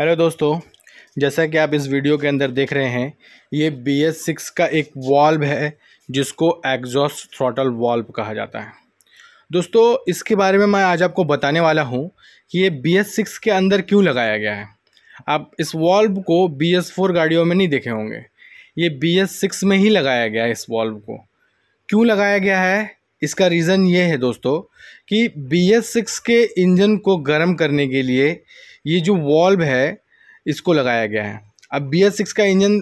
hello दोस्तों जैसा कि आप इस वीडियो के अंदर देख रहे हैं ये बी एस सिक्स का एक वॉल्व है जिसको एग्जॉस्ट थ्रॉटल वॉल्व कहा जाता है दोस्तों इसके बारे में मैं आज आपको बताने वाला हूँ कि ये बी एस सिक्स के अंदर क्यों लगाया गया है आप इस वॉल्व को बी एस फोर गाड़ियों में नहीं देखे होंगे ये बी एस सिक्स में ही लगाया गया है इस वॉल्व को क्यों लगाया गया है इसका रीज़न ये है दोस्तों कि बी एस सिक्स के इंजन को गर्म करने के लिए ये जो वॉल्व है इसको लगाया गया है अब बी एस सिक्स का इंजन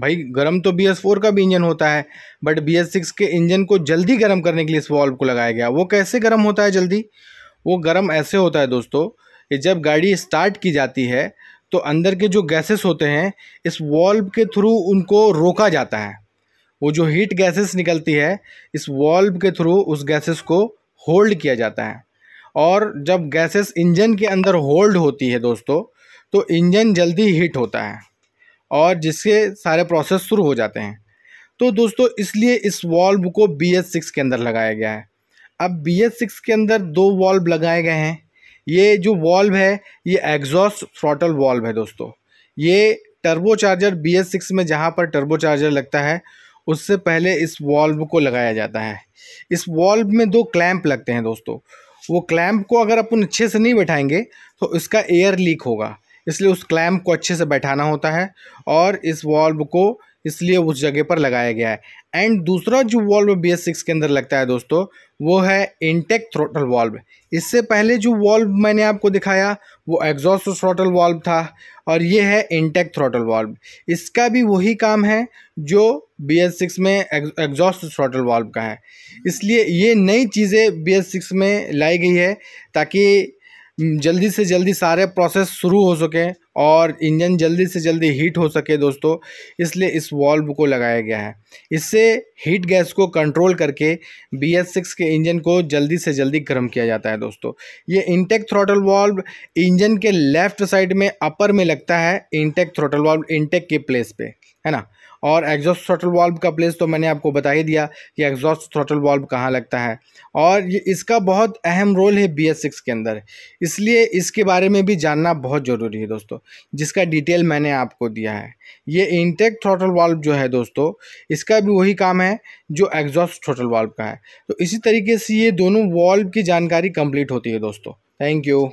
भाई गर्म तो बी एस फोर का भी इंजन होता है बट बी एस सिक्स के इंजन को जल्दी गर्म करने के लिए इस वॉल्व को लगाया गया वो कैसे गर्म होता है जल्दी वो गर्म ऐसे होता है दोस्तों कि जब गाड़ी स्टार्ट की जाती है तो अंदर के जो गैसेस होते हैं इस वॉल्व के थ्रू उनको रोका जाता है वो जो हीट गैसेस निकलती है इस वॉल्व के थ्रू उस गैसेस को होल्ड किया जाता है और जब गैसेस इंजन के अंदर होल्ड होती है दोस्तों तो इंजन जल्दी हीट होता है और जिसके सारे प्रोसेस शुरू हो जाते हैं तो दोस्तों इसलिए इस वॉल्व को बी एस सिक्स के अंदर लगाया गया है अब बी एस सिक्स के अंदर दो वॉल्व लगाए गए हैं ये जो वॉल्व है ये एग्जॉस्ट थ्रॉटल वॉल्व है दोस्तों ये turbocharger B S six में जहाँ पर टर्बो चार्जर लगता है उससे पहले इस वॉल्व को लगाया जाता है इस वॉल्व में दो क्लैंप लगते हैं दोस्तों वो क्लैंप को अगर अपन अच्छे से नहीं बैठाएंगे तो इसका एयर लीक होगा इसलिए उस क्लैम्प को अच्छे से बैठाना होता है और इस वॉल्व को इसलिए उस जगह पर लगाया गया है एंड दूसरा जो वॉल्व बी एस सिक्स के अंदर लगता है दोस्तों वो है इंटेक थ्रोटल वॉल्व इससे पहले जो वॉल्व मैंने आपको दिखाया वो एग्जॉस्ट थ्रोटल वॉल्व था और ये है इंटेक थ्रोटल वॉल्व इसका भी वही काम है जो बी एस सिक्स में एग्जॉस्ट थ्रोटल वॉल्व का है इसलिए ये नई चीज़ें बी एस सिक्स में लाई गई है ताकि जल्दी से जल्दी सारे प्रोसेस शुरू हो सकें और इंजन जल्दी से जल्दी हीट हो सके दोस्तों इसलिए इस वॉल्व को लगाया गया है इससे हीट गैस को कंट्रोल करके बी एस सिक्स के इंजन को जल्दी से जल्दी गर्म किया जाता है दोस्तों ये इंटेक थ्रोटल वॉल्व इंजन के लेफ्ट साइड में अपर में लगता है इंटेक थ्रोटल वॉल्व इंटेक के प्लेस पे है ना और एग्जॉस्ट थ्रोटल वॉल्व का प्लेस तो मैंने आपको बता ही दिया कि एग्जॉस्ट थ्रोटल वॉल्व कहाँ लगता है और ये इसका बहुत अहम रोल है बी एस सिक्स के अंदर इसलिए इसके बारे में भी जानना बहुत ज़रूरी है दोस्तों जिसका डिटेल मैंने आपको दिया है ये इंटेक थ्रोटल वाल्व जो है दोस्तों इसका भी वही काम है जो एग्जॉस्ट थ्रोटल वाल्व का है तो इसी तरीके से ये दोनों वाल्व की जानकारी कंप्लीट होती है दोस्तों थैंक यू